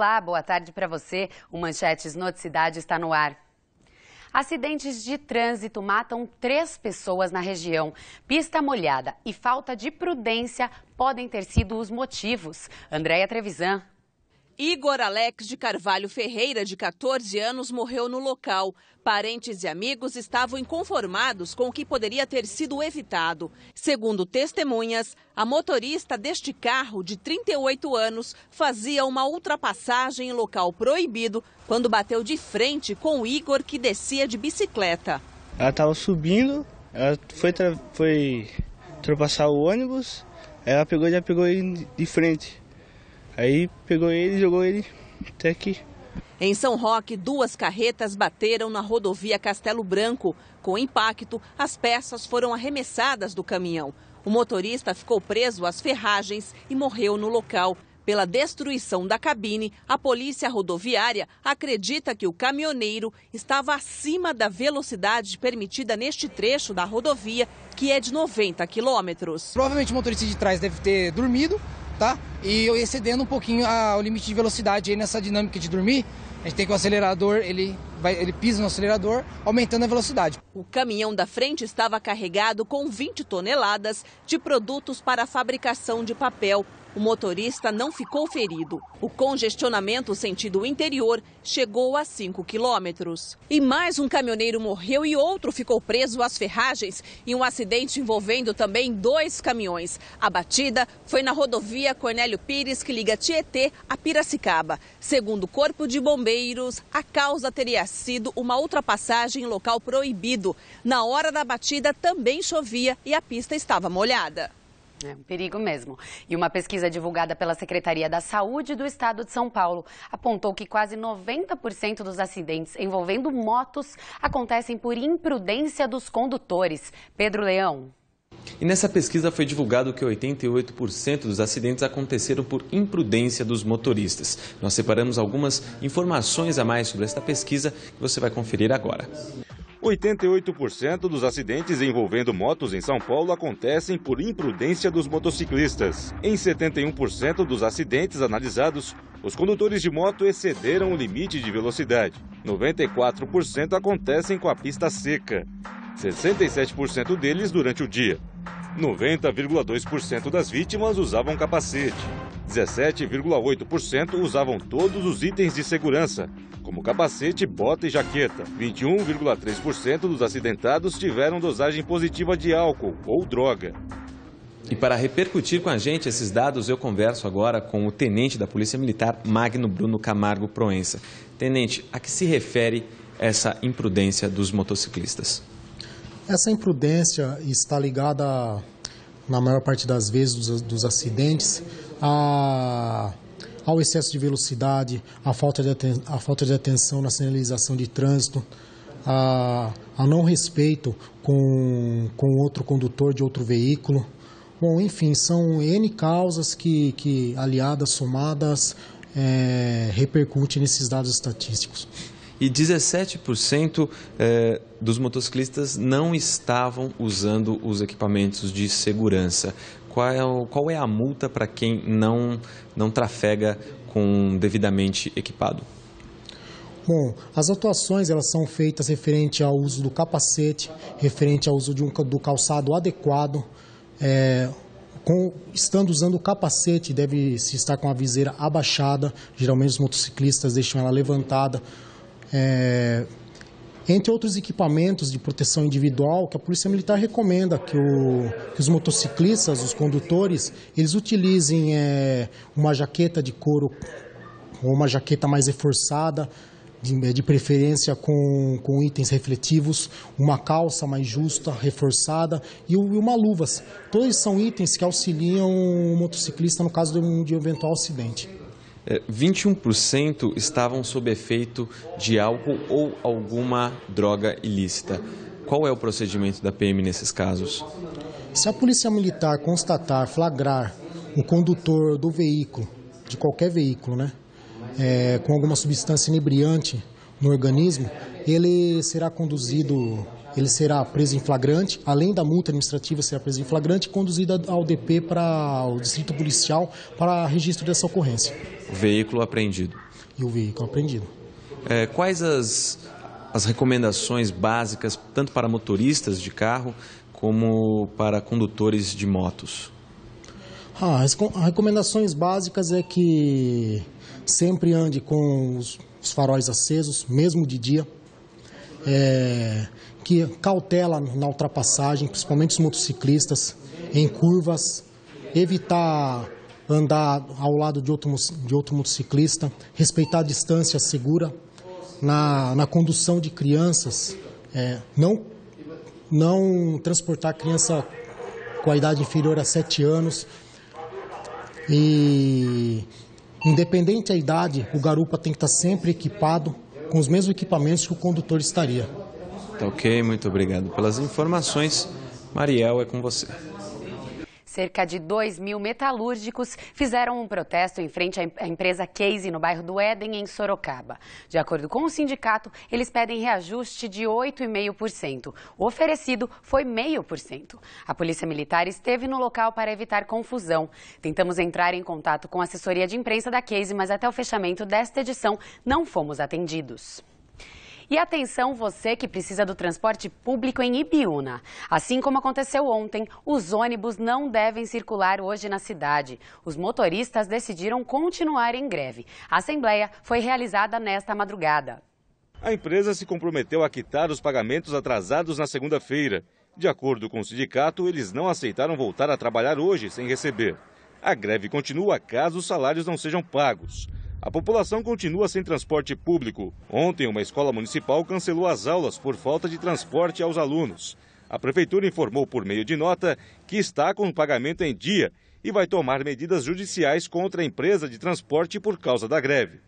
Olá, boa tarde para você. O Manchetes Noticidade está no ar. Acidentes de trânsito matam três pessoas na região. Pista molhada e falta de prudência podem ter sido os motivos. Andréia Trevisan Igor Alex de Carvalho Ferreira, de 14 anos, morreu no local. Parentes e amigos estavam inconformados com o que poderia ter sido evitado. Segundo testemunhas, a motorista deste carro, de 38 anos, fazia uma ultrapassagem em local proibido quando bateu de frente com o Igor, que descia de bicicleta. Ela estava subindo, ela foi, foi ultrapassar o ônibus, ela pegou já pegou de frente. Aí pegou ele, jogou ele até aqui. Em São Roque, duas carretas bateram na rodovia Castelo Branco. Com impacto, as peças foram arremessadas do caminhão. O motorista ficou preso às ferragens e morreu no local. Pela destruição da cabine, a polícia rodoviária acredita que o caminhoneiro estava acima da velocidade permitida neste trecho da rodovia, que é de 90 quilômetros. Provavelmente o motorista de trás deve ter dormido tá? E eu excedendo um pouquinho a, o limite de velocidade aí nessa dinâmica de dormir, a gente tem que o acelerador ele vai, ele pisa no acelerador, aumentando a velocidade. O caminhão da frente estava carregado com 20 toneladas de produtos para a fabricação de papel. O motorista não ficou ferido. O congestionamento sentido interior chegou a 5 quilômetros. E mais um caminhoneiro morreu e outro ficou preso às ferragens em um acidente envolvendo também dois caminhões. A batida foi na rodovia Cornélio Pires, que liga Tietê a Piracicaba. Segundo o Corpo de Bombeiros, a causa teria sido uma ultrapassagem em local proibido. Na hora da batida também chovia e a pista estava molhada. É um perigo mesmo. E uma pesquisa divulgada pela Secretaria da Saúde do Estado de São Paulo apontou que quase 90% dos acidentes envolvendo motos acontecem por imprudência dos condutores. Pedro Leão. E nessa pesquisa foi divulgado que 88% dos acidentes aconteceram por imprudência dos motoristas. Nós separamos algumas informações a mais sobre esta pesquisa que você vai conferir agora. 88% dos acidentes envolvendo motos em São Paulo acontecem por imprudência dos motociclistas. Em 71% dos acidentes analisados, os condutores de moto excederam o limite de velocidade. 94% acontecem com a pista seca. 67% deles durante o dia. 90,2% das vítimas usavam capacete. 17,8% usavam todos os itens de segurança, como capacete, bota e jaqueta. 21,3% dos acidentados tiveram dosagem positiva de álcool ou droga. E para repercutir com a gente esses dados, eu converso agora com o tenente da Polícia Militar, Magno Bruno Camargo Proença. Tenente, a que se refere essa imprudência dos motociclistas? Essa imprudência está ligada, na maior parte das vezes, dos, dos acidentes, a ao excesso de velocidade, à falta de, aten à falta de atenção na sinalização de trânsito, a, a não respeito com, com outro condutor de outro veículo. Bom, enfim, são N causas que, que aliadas, somadas, é, eh, repercute nesses dados estatísticos e 17% é, dos motociclistas não estavam usando os equipamentos de segurança. Qual, é qual é a multa para quem não, não trafega com devidamente equipado? Bom, as atuações elas são feitas referente ao uso do capacete, referente ao uso de um, do calçado adequado, é, com, estando usando o capacete, deve se estar com a viseira abaixada, geralmente os motociclistas deixam ela levantada, é, entre outros equipamentos de proteção individual que a Polícia Militar recomenda que, o, que os motociclistas, os condutores, eles utilizem é, uma jaqueta de couro ou uma jaqueta mais reforçada, de, é, de, preferência com, com itens refletivos, uma calça mais justa, reforçada e, uma luvas. Todos são itens que auxiliam o motociclista no caso de um, de um eventual acidente. 21% é, estavam sob efeito de álcool ou alguma droga ilícita. Qual é o procedimento da PM nesses casos? Se a Polícia Militar constatar, flagrar o condutor do veículo, de qualquer veículo, né, é, com alguma substância inebriante no organismo, ele será conduzido ele será preso em flagrante, além da multa administrativa será preso em flagrante e conduzido ao DP para o distrito policial para registro dessa ocorrência. O veículo apreendido. E o veículo apreendido. É, quais as, as recomendações básicas, tanto para motoristas de carro como para condutores de motos? Ah, as recomendações básicas é que sempre ande com os, os faróis acesos, mesmo de dia. É, que cautela na ultrapassagem, principalmente os motociclistas, em curvas, evitar andar ao lado de outro, de outro motociclista, respeitar a distância segura na, na condução de crianças, é, não, não transportar criança com a idade inferior a 7 anos. E independente da idade, o garupa tem que estar sempre equipado com os mesmos equipamentos que o condutor estaria. Tá ok, muito obrigado pelas informações. Mariel, é com você. Cerca de 2 mil metalúrgicos fizeram um protesto em frente à empresa Case, no bairro do Éden, em Sorocaba. De acordo com o sindicato, eles pedem reajuste de 8,5%. O oferecido foi 0,5%. A Polícia Militar esteve no local para evitar confusão. Tentamos entrar em contato com a assessoria de imprensa da Case, mas até o fechamento desta edição não fomos atendidos. E atenção você que precisa do transporte público em Ibiúna. Assim como aconteceu ontem, os ônibus não devem circular hoje na cidade. Os motoristas decidiram continuar em greve. A assembleia foi realizada nesta madrugada. A empresa se comprometeu a quitar os pagamentos atrasados na segunda-feira. De acordo com o sindicato, eles não aceitaram voltar a trabalhar hoje sem receber. A greve continua caso os salários não sejam pagos. A população continua sem transporte público. Ontem, uma escola municipal cancelou as aulas por falta de transporte aos alunos. A prefeitura informou por meio de nota que está com o pagamento em dia e vai tomar medidas judiciais contra a empresa de transporte por causa da greve.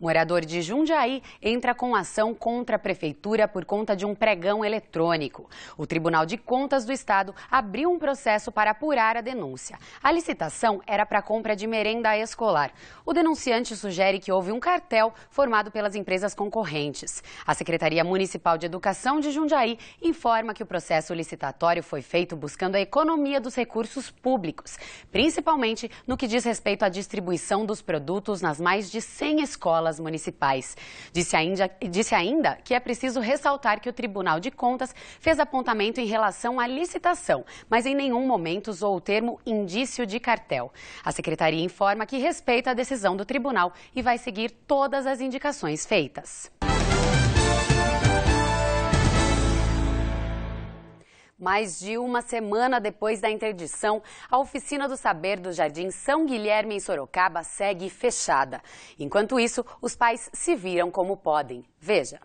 Morador de Jundiaí entra com ação contra a prefeitura por conta de um pregão eletrônico. O Tribunal de Contas do Estado abriu um processo para apurar a denúncia. A licitação era para compra de merenda escolar. O denunciante sugere que houve um cartel formado pelas empresas concorrentes. A Secretaria Municipal de Educação de Jundiaí informa que o processo licitatório foi feito buscando a economia dos recursos públicos, principalmente no que diz respeito à distribuição dos produtos nas mais de 100 escolas escolas municipais. Disse ainda, disse ainda que é preciso ressaltar que o Tribunal de Contas fez apontamento em relação à licitação, mas em nenhum momento usou o termo indício de cartel. A secretaria informa que respeita a decisão do tribunal e vai seguir todas as indicações feitas. Mais de uma semana depois da interdição, a Oficina do Saber do Jardim São Guilherme, em Sorocaba, segue fechada. Enquanto isso, os pais se viram como podem. Veja.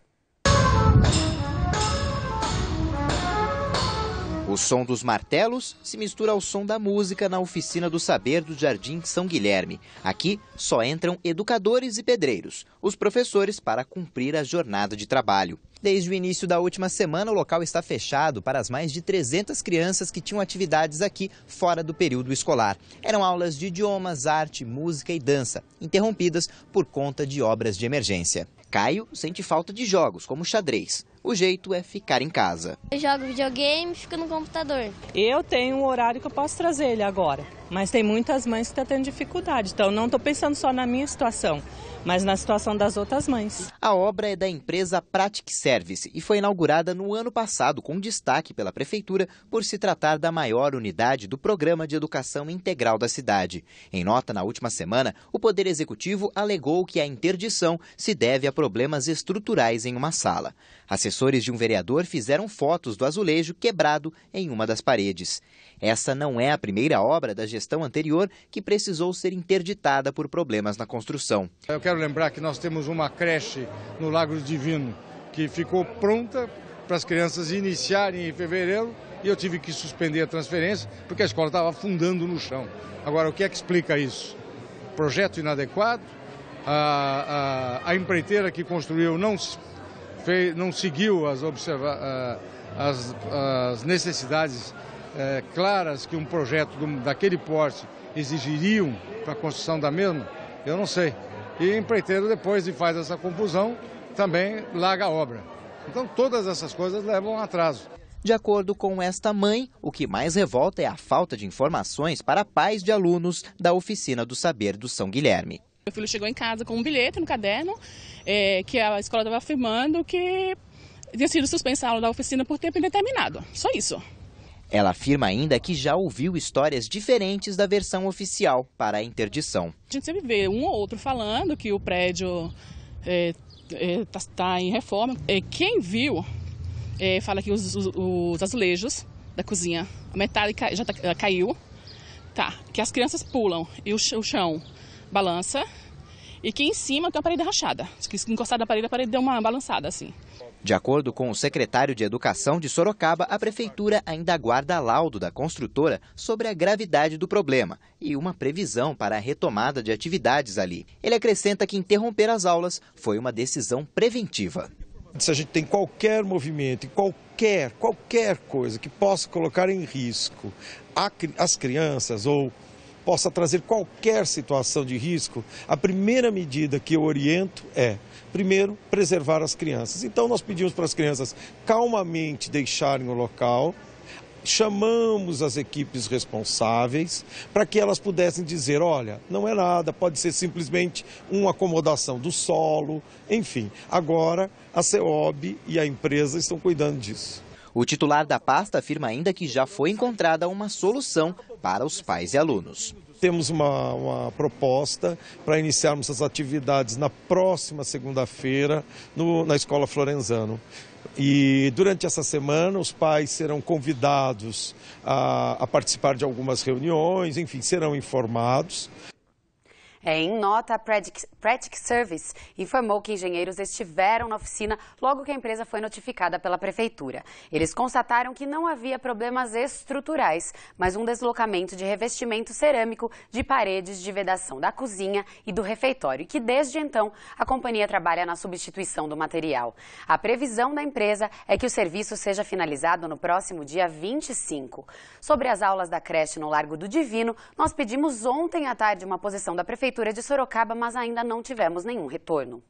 O som dos martelos se mistura ao som da música na Oficina do Saber do Jardim São Guilherme. Aqui só entram educadores e pedreiros, os professores para cumprir a jornada de trabalho. Desde o início da última semana, o local está fechado para as mais de 300 crianças que tinham atividades aqui fora do período escolar. Eram aulas de idiomas, arte, música e dança, interrompidas por conta de obras de emergência. Caio sente falta de jogos, como xadrez. O jeito é ficar em casa. Eu jogo videogame e fico no computador. Eu tenho um horário que eu posso trazer ele agora. Mas tem muitas mães que estão tá tendo dificuldade. Então, não estou pensando só na minha situação, mas na situação das outras mães. A obra é da empresa Pratic Service e foi inaugurada no ano passado, com destaque pela Prefeitura, por se tratar da maior unidade do Programa de Educação Integral da cidade. Em nota na última semana, o Poder Executivo alegou que a interdição se deve a problemas estruturais em uma sala. Assessores de um vereador fizeram fotos do azulejo quebrado em uma das paredes. Essa não é a primeira obra da gestão anterior que precisou ser interditada por problemas na construção. Eu quero lembrar que nós temos uma creche no Lago Divino que ficou pronta para as crianças iniciarem em fevereiro e eu tive que suspender a transferência porque a escola estava afundando no chão. Agora, o que é que explica isso? Projeto inadequado, a, a, a empreiteira que construiu não, fez, não seguiu as, observa, as, as necessidades é, claras que um projeto do, daquele porte exigiriam para a construção da mesma, eu não sei. E empreiteiro, depois de faz essa confusão, também larga a obra. Então, todas essas coisas levam a atraso. De acordo com esta mãe, o que mais revolta é a falta de informações para pais de alunos da Oficina do Saber do São Guilherme. Meu filho chegou em casa com um bilhete no caderno é, que a escola estava afirmando que tinha sido suspensa da oficina por tempo indeterminado. Só isso. Ela afirma ainda que já ouviu histórias diferentes da versão oficial para a interdição. A gente sempre vê um ou outro falando que o prédio está é, é tá, tá em reforma. É, quem viu é, fala que os, os, os, azulejos da cozinha, a metade já tá, caiu, tá? Que as crianças pulam e o, o chão balança e que em cima tem uma parede rachada. Que encostada na parede, a parede deu uma balançada assim. De acordo com o secretário de Educação de Sorocaba, a prefeitura ainda aguarda laudo da construtora sobre a gravidade do problema e uma previsão para a retomada de atividades ali. Ele acrescenta que interromper as aulas foi uma decisão preventiva. Se a gente tem qualquer movimento, qualquer, qualquer coisa que possa colocar em risco as crianças ou possa trazer qualquer situação de risco, a primeira medida que eu oriento é, primeiro, preservar as crianças. Então, nós pedimos para as crianças calmamente deixarem o local, chamamos as equipes responsáveis para que elas pudessem dizer, olha, não é nada, pode ser simplesmente uma acomodação do solo, enfim. Agora a CEOB e a empresa estão cuidando disso. O titular da pasta afirma ainda que já foi encontrada uma solução para os pais e alunos. Temos uma, uma proposta para iniciarmos as atividades na próxima segunda-feira na Escola Florenzano. E durante essa semana, os pais serão convidados a, a participar de algumas reuniões, enfim, serão informados. É, em nota, a Pratic Service informou que engenheiros estiveram na oficina logo que a empresa foi notificada pela prefeitura. Eles constataram que não havia problemas estruturais, mas um deslocamento de revestimento cerâmico de paredes de vedação da cozinha e do refeitório, e que desde então a companhia trabalha na substituição do material. A previsão da empresa é que o serviço seja finalizado no próximo dia 25. Sobre as aulas da creche no Largo do Divino, nós pedimos ontem à tarde uma posição da prefeitura Prefeitura de Sorocaba, mas ainda não tivemos nenhum retorno.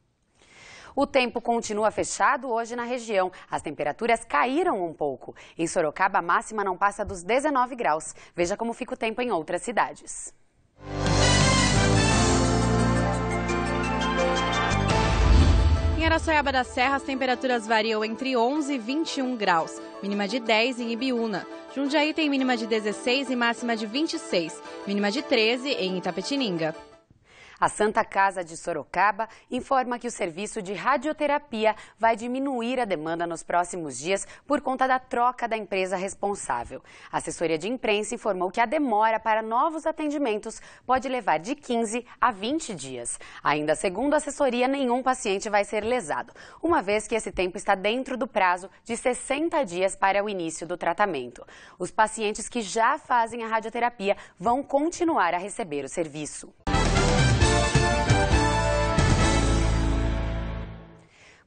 O tempo continua fechado hoje na região. As temperaturas caíram um pouco. Em Sorocaba, a máxima não passa dos 19 graus. Veja como fica o tempo em outras cidades. Em Araçoiaba da Serra, as temperaturas variam entre 11 e 21 graus, mínima de 10 em Ibiúna. Jundiaí tem mínima de 16 e máxima de 26, mínima de 13 em Itapetininga. A Santa Casa de Sorocaba informa que o serviço de radioterapia vai diminuir a demanda nos próximos dias por conta da troca da empresa responsável. A assessoria de imprensa informou que a demora para novos atendimentos pode levar de 15 a 20 dias. Ainda segundo a assessoria, nenhum paciente vai ser lesado, uma vez que esse tempo está dentro do prazo de 60 dias para o início do tratamento. Os pacientes que já fazem a radioterapia vão continuar a receber o serviço.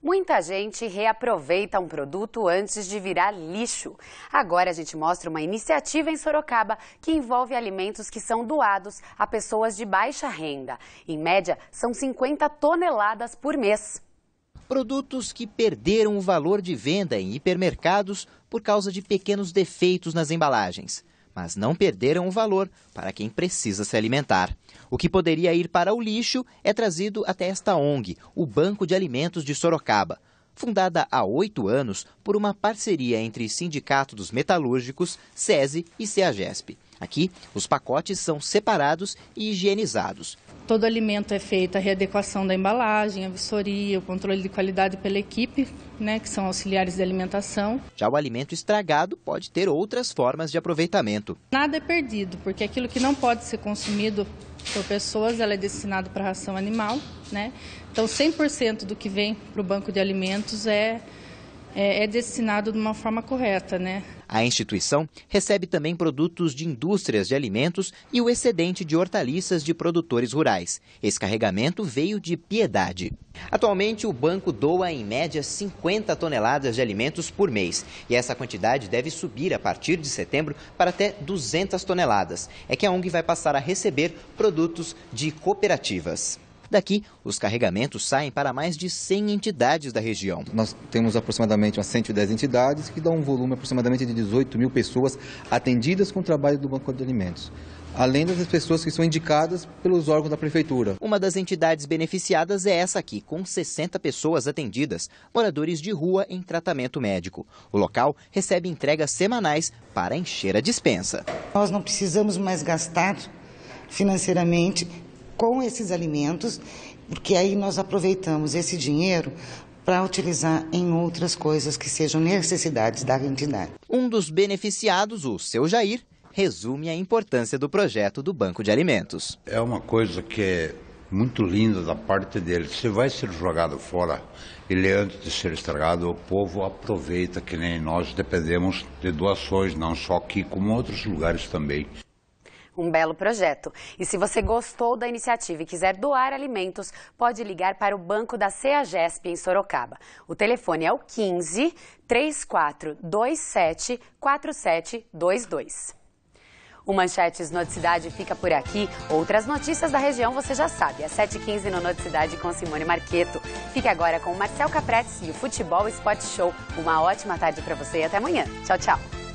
Muita gente reaproveita um produto antes de virar lixo. Agora a gente mostra uma iniciativa em Sorocaba que envolve alimentos que são doados a pessoas de baixa renda. Em média, são 50 toneladas por mês. Produtos que perderam o valor de venda em hipermercados por causa de pequenos defeitos nas embalagens mas não perderam o valor para quem precisa se alimentar. O que poderia ir para o lixo é trazido até esta ONG, o Banco de Alimentos de Sorocaba. Fundada há oito anos por uma parceria entre Sindicato dos Metalúrgicos, SESI e CEAGESP. Aqui, os pacotes são separados e higienizados todo alimento é feita a readequação da embalagem, a vistoria, o controle de qualidade pela equipe, né, que são auxiliares de alimentação. Já o alimento estragado pode ter outras formas de aproveitamento. Nada é perdido, porque aquilo que não pode ser consumido por pessoas, ela é destinado para ração animal, né? Então 100% do que vem para o banco de alimentos é é, é destinado de uma forma correta, né? A instituição recebe também produtos de indústrias de alimentos e o excedente de hortaliças de produtores rurais. Esse carregamento veio de Piedade. Atualmente, o banco doa em média 50 toneladas de alimentos por mês. E essa quantidade deve subir a partir de setembro para até 200 toneladas. É que a ONG vai passar a receber produtos de cooperativas. Daqui, os carregamentos saem para mais de 100 entidades da região. Nós temos aproximadamente umas 110 entidades, que dá um volume aproximadamente de 18 mil pessoas atendidas com o trabalho do Banco de Alimentos além das pessoas que são indicadas pelos órgãos da prefeitura. Uma das entidades beneficiadas é essa aqui, com 60 pessoas atendidas, moradores de rua em tratamento médico. O local recebe entregas semanais para encher a dispensa. Nós não precisamos mais gastar financeiramente com esses alimentos, porque aí nós aproveitamos esse dinheiro para utilizar em outras coisas que sejam necessidades da entidade. Um dos beneficiados, o seu Jair, resume a importância do projeto do Banco de Alimentos. É uma coisa que é muito linda da parte dele. Se vai ser jogado fora, ele é antes de ser estragado, o povo aproveita que nem nós dependemos de doações, não só aqui como outros lugares também. Um belo projeto. E se você gostou da iniciativa e quiser doar alimentos, pode ligar para o Banco da CEAGESP em Sorocaba. O telefone é o 15 3427 4722. O Manchetes Noticidade fica por aqui. Outras notícias da região você já sabe. Às 7h15 no Noticidade com Simone Marqueto. Fique agora com o Marcel Capretti e o Futebol Esporte Show. Uma ótima tarde para você e até amanhã. Tchau, tchau.